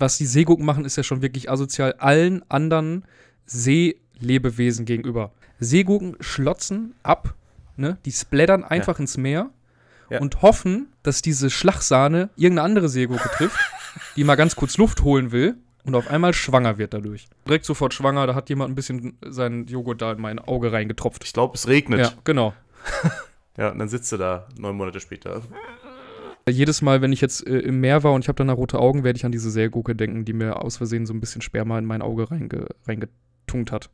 was die Seegurken machen, ist ja schon wirklich asozial allen anderen Seelebewesen gegenüber. Seegurken schlotzen ab, ne? die splattern einfach ja. ins Meer ja. und hoffen, dass diese Schlagsahne irgendeine andere Seegurke trifft, die mal ganz kurz Luft holen will und auf einmal schwanger wird dadurch. Direkt sofort schwanger, da hat jemand ein bisschen seinen Joghurt da in mein Auge reingetropft. Ich glaube, es regnet. Ja, genau. ja, und dann sitzt du da neun Monate später jedes Mal, wenn ich jetzt äh, im Meer war und ich habe dann rote Augen, werde ich an diese Seegurke denken, die mir aus Versehen so ein bisschen Sperma in mein Auge reinge reingetunkt hat.